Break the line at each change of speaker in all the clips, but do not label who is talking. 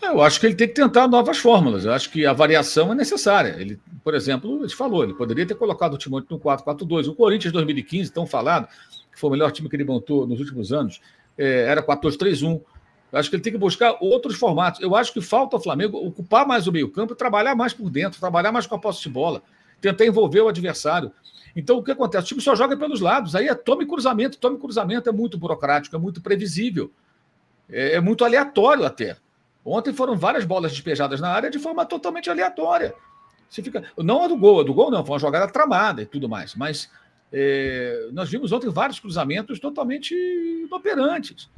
É, eu acho que ele tem que tentar novas fórmulas. Eu acho que a variação é necessária. Ele, por exemplo, ele falou, ele poderia ter colocado o Timóteo no 4-4-2. O Corinthians 2015, tão falado, que foi o melhor time que ele montou nos últimos anos, eh, era 4-2-3-1. Eu acho que ele tem que buscar outros formatos. Eu acho que falta ao Flamengo ocupar mais o meio-campo, trabalhar mais por dentro, trabalhar mais com a posse de bola, tentar envolver o adversário. Então, o que acontece? O time só joga pelos lados. Aí é tome cruzamento, tome cruzamento. É muito burocrático, é muito previsível, é, é muito aleatório até. Ontem foram várias bolas despejadas na área de forma totalmente aleatória. Você fica, não a do gol, a do gol não, foi uma jogada tramada e tudo mais, mas é, nós vimos ontem vários cruzamentos totalmente inoperantes.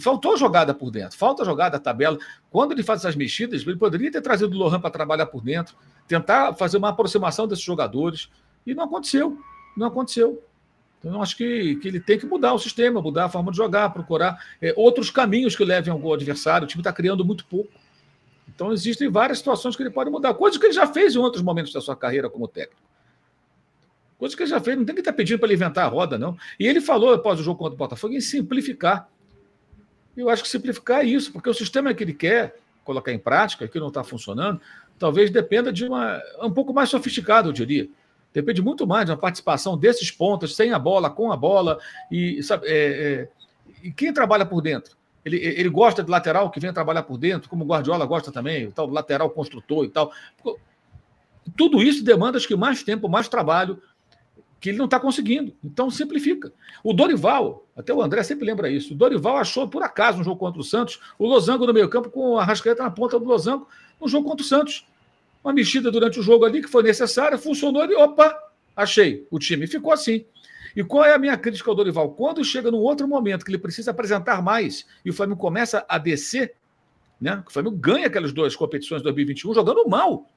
faltou jogada por dentro, falta jogada tabela. Quando ele faz essas mexidas, ele poderia ter trazido o Lohan para trabalhar por dentro, tentar fazer uma aproximação desses jogadores, e não aconteceu. Não aconteceu. Então, acho que, que ele tem que mudar o sistema, mudar a forma de jogar, procurar é, outros caminhos que levem ao gol adversário. O time está criando muito pouco. Então, existem várias situações que ele pode mudar, coisas que ele já fez em outros momentos da sua carreira como técnico. Coisas que ele já fez, não tem que estar tá pedindo para ele inventar a roda, não. E ele falou após o jogo contra o Botafogo em simplificar. Eu acho que simplificar é isso, porque o sistema que ele quer colocar em prática, que não está funcionando, talvez dependa de uma um pouco mais sofisticado, eu diria Depende muito mais da participação desses pontas, sem a bola, com a bola. E, sabe, é, é e quem trabalha por dentro? Ele, é, ele gosta de lateral que vem trabalhar por dentro, como o Guardiola gosta também, o tal lateral construtor e tal. Tudo isso demanda, acho que, mais tempo, mais trabalho, que ele não está conseguindo. Então, simplifica. O Dorival, até o André sempre lembra isso, o Dorival achou, por acaso, no jogo contra o Santos, o Losango no meio campo com a Rascaeta na ponta do Losango, no jogo contra o Santos uma mexida durante o jogo ali que foi necessária, funcionou e opa, achei o time. Ficou assim. E qual é a minha crítica ao Dorival? Quando chega num outro momento que ele precisa apresentar mais e o Flamengo começa a descer, né? O Flamengo ganha aquelas duas competições de 2021 jogando mal.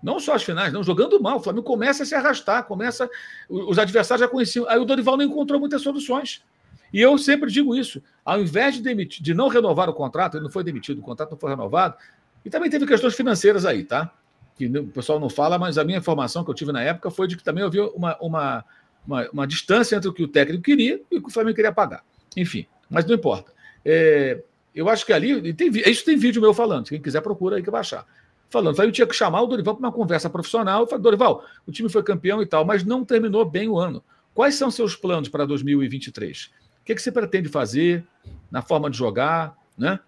Não só as finais, não, jogando mal. O Flamengo começa a se arrastar, começa. Os adversários já conheciam. Aí o Dorival não encontrou muitas soluções. E eu sempre digo isso. Ao invés de, demitir, de não renovar o contrato, ele não foi demitido, o contrato não foi renovado. E também teve questões financeiras aí, tá? que o pessoal não fala, mas a minha informação que eu tive na época foi de que também havia uma, uma, uma, uma distância entre o que o técnico queria e o que o Flamengo queria pagar. Enfim, mas não importa. É, eu acho que ali. Tem, isso tem vídeo meu falando. Quem quiser, procura aí que vai achar. Falando, eu tinha que chamar o Dorival para uma conversa profissional. Eu falei, Dorival, o time foi campeão e tal, mas não terminou bem o ano. Quais são seus planos para 2023? O que, é que você pretende fazer na forma de jogar? Né?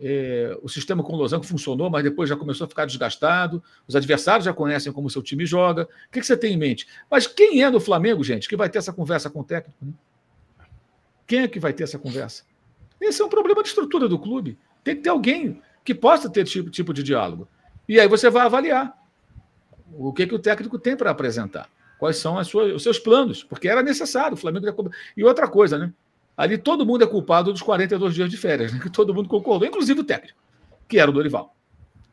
É, o sistema com o Losango funcionou, mas depois já começou a ficar desgastado. Os adversários já conhecem como o seu time joga. O que, que, você tem em mente? Mas quem é do Flamengo, gente, que vai ter essa conversa com o técnico? Né? Quem é que vai ter essa conversa? Esse é um problema de estrutura do clube. Tem que ter alguém que possa ter tipo, tipo de diálogo. E aí você vai avaliar o que, que o técnico tem para apresentar. Quais são suas, os seus planos? Porque era necessário. O Flamengo já... E outra coisa, né? Ali todo mundo é culpado dos 42 dias de férias, né? que todo mundo concordou, inclusive o técnico, que era o Dorival.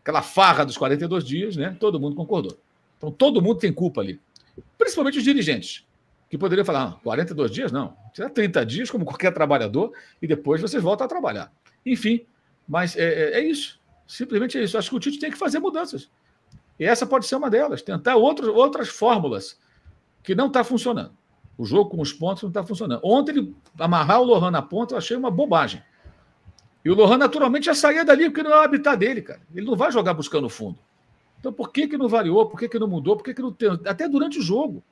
Aquela farra dos 42 dias, né? todo mundo concordou. Então todo mundo tem culpa ali, principalmente os dirigentes, que poderiam falar: ah, 42 dias não, será 30 dias, como qualquer trabalhador, e depois vocês voltam a trabalhar. Enfim, mas é, é, é isso, simplesmente é isso. Acho que o Tite tem que fazer mudanças. E essa pode ser uma delas, tentar outro, outras fórmulas que não está funcionando. O jogo com os pontos não está funcionando. Ontem ele amarrar o Lohan na ponta, eu achei uma bobagem. E o Lohan naturalmente já saía dali, porque não é o habitat dele, cara. Ele não vai jogar buscando fundo. Então por que, que não variou? Por que, que não mudou? Por que, que não tem. Até durante o jogo.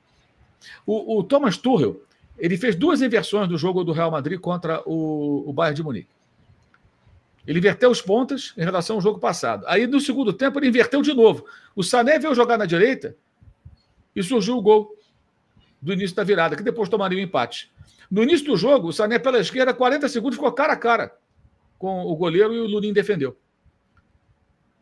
O, o Thomas Tuchel, ele fez duas inversões do jogo do Real Madrid contra o, o Bayern de Munique. Ele inverteu os pontas em relação ao jogo passado. Aí, no segundo tempo, ele inverteu de novo. O Sané veio jogar na direita e surgiu o gol do início da virada, que depois tomaria o um empate. No início do jogo, o Sané pela esquerda, 40 segundos, ficou cara a cara com o goleiro e o Lunin defendeu.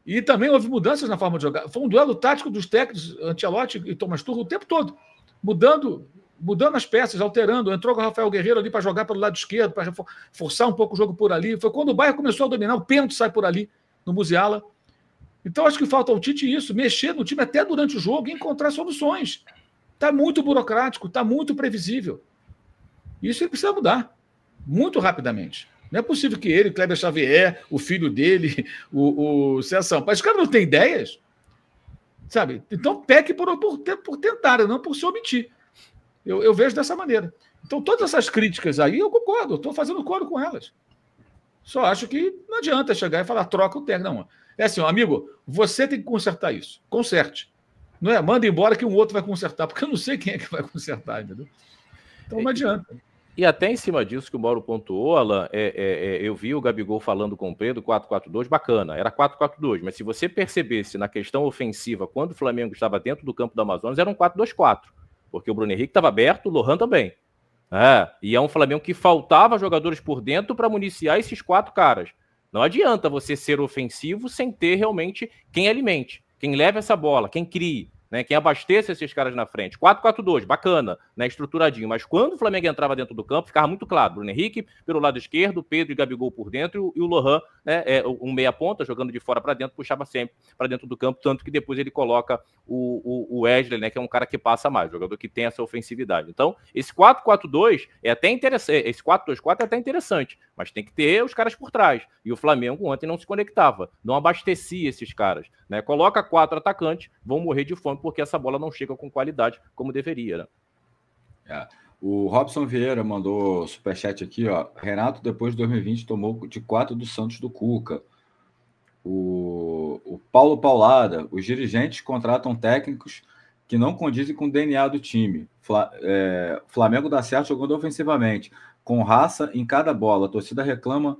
E também houve mudanças na forma de jogar. Foi um duelo tático dos técnicos, Antelote e Thomas Turro, o tempo todo, mudando mudando as peças, alterando. Entrou com o Rafael Guerreiro ali para jogar pelo lado esquerdo, para forçar um pouco o jogo por ali. Foi quando o bairro começou a dominar, o pênalti sai por ali, no Musiala. Então acho que falta ao Tite isso, mexer no time até durante o jogo e encontrar soluções. Está muito burocrático, está muito previsível. Isso ele precisa mudar muito rapidamente. Não é possível que ele, Kleber Xavier, o filho dele, o, o César Sampaio, os caras não têm ideias. Sabe? Então peque por, por, por tentar, não por se omitir. Eu, eu, vejo dessa maneira. Então, todas essas críticas aí, eu concordo, estou fazendo coro com elas. Só acho que não adianta chegar e falar troca o técnico. Não. É assim, ó, amigo, você tem que consertar isso. Conserte não é? Manda embora que um outro vai consertar, porque eu não sei quem é que vai consertar, entendeu? Então não é, adianta.
E, e até em cima disso que o Mauro pontuou, Alan, é, é, é eu vi o Gabigol falando com o Pedro 4-4-2, bacana, era 4-4-2, mas se você percebesse na questão ofensiva, quando o Flamengo estava dentro do campo do Amazonas, era um 4-2-4, porque o Bruno Henrique estava aberto, o Lohan também. É, e é um Flamengo que faltava jogadores por dentro para municiar esses quatro caras. Não adianta você ser ofensivo sem ter realmente quem alimente. Quem leva essa bola, quem crie, né? Quem abasteça esses caras na frente. 4-4-2, bacana, né? Estruturadinho. Mas quando o Flamengo entrava dentro do campo, ficava muito claro. Bruno Henrique pelo lado esquerdo, Pedro e Gabigol por dentro, e o Lohan, né? É, um meia-ponta, jogando de fora para dentro, puxava sempre para dentro do campo, tanto que depois ele coloca o, o, o, Wesley, né? Que é um cara que passa mais, jogador que tem essa ofensividade. Então, esse 4-4-2 é até interessante. É, esse 4-2-4 é até interessante, mas tem que ter os caras por trás. E o Flamengo ontem não se conectava, não abastecia esses caras. Né? Coloca quatro atacantes, vão morrer de fome porque essa bola não chega com qualidade como deveria. Né? É.
O Robson Vieira mandou superchat aqui, ó. Renato, depois de 2020, tomou de 4 do Santos do Cuca. O, o Paulo Paulada, os dirigentes contratam técnicos que não condizem com o DNA do time. Fla, é, Flamengo dá certo jogando ofensivamente, com raça em cada bola. A torcida reclama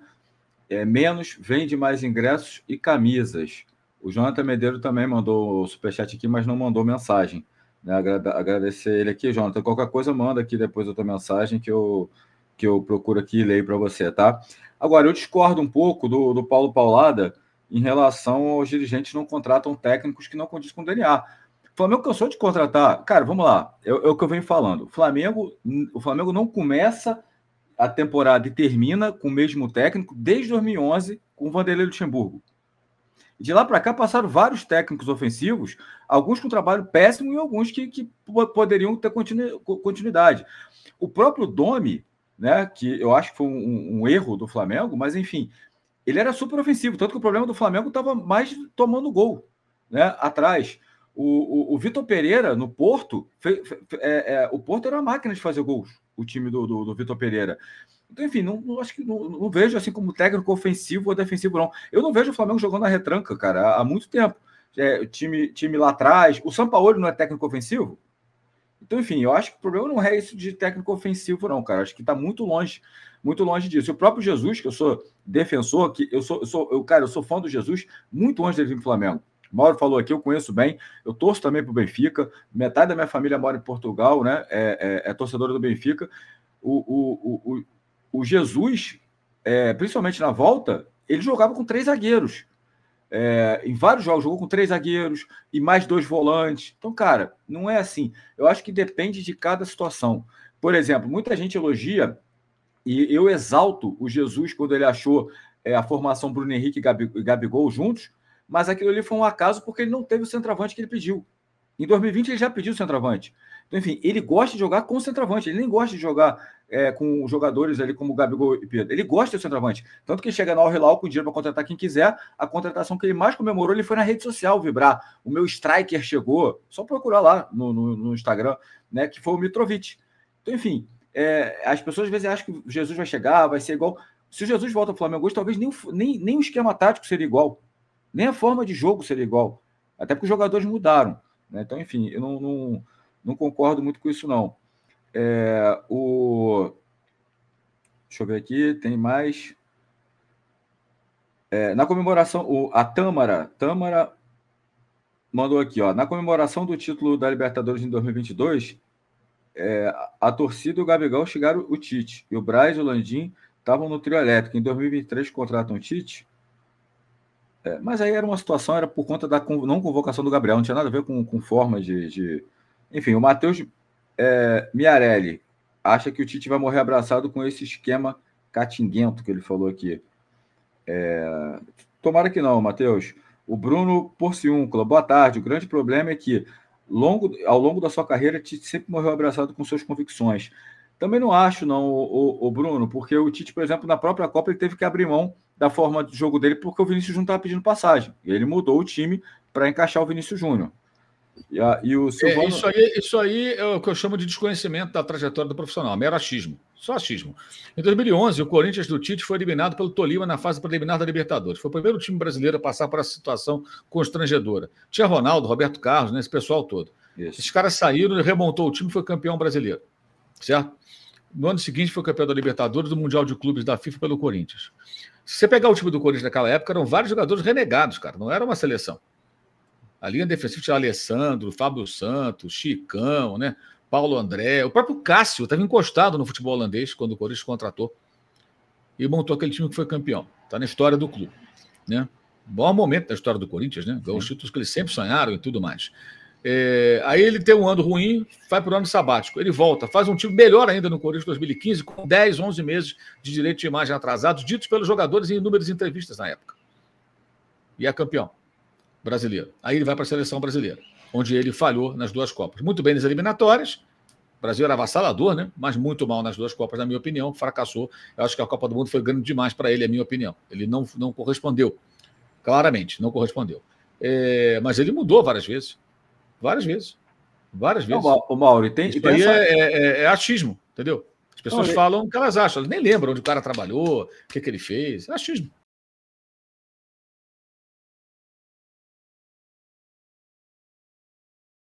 é, menos, vende mais ingressos e camisas. O Jonathan Medeiro também mandou o superchat aqui, mas não mandou mensagem. Né? Agradecer ele aqui, Jonathan. Qualquer coisa, manda aqui depois outra mensagem que eu, que eu procuro aqui e leio para você, tá? Agora, eu discordo um pouco do, do Paulo Paulada em relação aos dirigentes não contratam técnicos que não condizem com o DNA. O Flamengo cansou de contratar. Cara, vamos lá. É, o que eu venho falando. O Flamengo, o Flamengo não começa a temporada e termina com o mesmo técnico desde 2011 com o Vanderlei Luxemburgo. De lá para cá passaram vários técnicos ofensivos, alguns com trabalho péssimo e alguns que, que poderiam ter continuidade. O próprio Domi, né, que eu acho que foi um, um erro do Flamengo, mas enfim, ele era super ofensivo, tanto que o problema do Flamengo estava mais tomando gol né, atrás. O, o, o Vitor Pereira, no Porto, fe, fe, é, é, o Porto era a máquina de fazer gols, o time do, do, do Vitor Pereira. Então, enfim, não, não acho que não, não, vejo assim como técnico ofensivo ou defensivo, não. Eu não vejo o Flamengo jogando na retranca, cara, há, muito tempo. É, time, time lá atrás. O Sampaoli não é técnico ofensivo? Então, enfim, eu acho que o problema não é isso de técnico ofensivo, não, cara. Acho que está muito longe, muito longe disso. o próprio Jesus, que eu sou defensor, que eu sou, eu sou, eu, cara, eu sou fã do Jesus muito longe dele vir pro Flamengo. O Mauro falou aqui, eu conheço bem, eu torço também pro Benfica. Metade da minha família mora em Portugal, né? É, é, é torcedora do Benfica. O, o, o, o o Jesus, é, principalmente na volta, ele jogava com três zagueiros. É, em vários jogos jogou com três zagueiros e mais dois volantes. Então, cara, não é assim. Eu acho que depende de cada situação. Por exemplo, muita gente elogia e eu exalto o Jesus quando ele achou é, a formação Bruno Henrique e Gabigol juntos, mas aquilo ali foi um acaso porque ele não teve o centroavante que ele pediu. Em 2020 ele já pediu o centroavante. Então, enfim, ele gosta de jogar com o centroavante, ele nem gosta de jogar é, com jogadores ali como Gabigol e Pedro. Ele gosta do centroavante. Tanto que chega na Al-Hilal com dinheiro para contratar quem quiser. A contratação que ele mais comemorou, ele foi na rede social vibrar. O meu striker chegou, só procurar lá no, no, no Instagram, né? Que foi o Mitrovic. Então, enfim, é, as pessoas às vezes acham que Jesus vai chegar, vai ser igual. Se o Jesus volta ao Flamengo hoje, talvez nem, nem, nem o esquema tático seria igual. Nem a forma de jogo seria igual. Até porque os jogadores mudaram. Né? Então, enfim, eu não, não, não concordo muito com isso, não. É, o... Deixa eu ver aqui, tem mais. É, na comemoração, o, a Tâmara, Tâmara mandou aqui, ó, na comemoração do título da Libertadores em 2022, é, a torcida e o Gabigol chegaram o Tite, e o Braz e o Landim estavam no trio elétrico. Em 2023 contratam o Tite, é, mas aí era uma situação, era por conta da não convocação do Gabriel, não tinha nada a ver com, com forma de, de... Enfim, o Matheus é, Miarelli, acha que o Tite vai morrer abraçado com esse esquema catinguento que ele falou aqui. É, tomara que não, Matheus. O Bruno Porciúncula, boa tarde. O grande problema é que longo, ao longo da sua carreira, Tite sempre morreu abraçado com suas convicções. Também não acho, não, o, o, o, Bruno, porque o Tite, por exemplo, na própria Copa, ele teve que abrir mão da forma de jogo dele, porque o Vinícius Júnior estava pedindo passagem. E ele mudou o time para encaixar o Vinícius Júnior. E, a, e o seu É, isso,
aí, isso aí é o que eu chamo de desconhecimento da trajetória do profissional, mero achismo, só achismo. Em 2011, o Corinthians do Tite foi eliminado pelo Tolima na fase preliminar da Libertadores. Foi o primeiro time brasileiro a passar por essa situação constrangedora. Tinha Ronaldo, Roberto Carlos, né, esse pessoal todo. Isso. Esses caras saíram, remontou o time e foi campeão brasileiro, certo? No ano seguinte foi campeão da Libertadores do Mundial de Clubes da FIFA pelo Corinthians. Se você pegar o time do Corinthians naquela época, eram vários jogadores renegados, cara. Não era uma seleção. A linha defensiva tinha Alessandro, Fábio Santos, Chicão, né? Paulo André, o próprio Cássio estava encostado no futebol holandês quando o Corinthians contratou e montou aquele time que foi campeão. Está na história do clube, né? Bom momento da história do Corinthians, né? Os títulos que eles sempre sonharam e tudo mais. É, aí ele tem um ano ruim, vai para o ano sabático. Ele volta, faz um time melhor ainda no Corinthians 2015, com 10, 11 meses de direito de imagem atrasados, ditos pelos jogadores em inúmeras entrevistas na época. E é campeão brasileiro. Aí ele vai para a seleção brasileira, onde ele falhou nas duas Copas. Muito bem nas eliminatórias, o Brasil era avassalador, né? Mas muito mal nas duas Copas, na minha opinião, fracassou. Eu acho que a Copa do Mundo foi grande demais para ele, é minha opinião. Ele não, não correspondeu, claramente, não correspondeu. É, mas ele mudou várias vezes, várias vezes, várias vezes. o Mauro, tem, Isso tem aí essa... é, é, é, achismo, entendeu? As pessoas não, falam o que elas acham, elas nem lembram onde o cara trabalhou, o que, que ele fez, é achismo.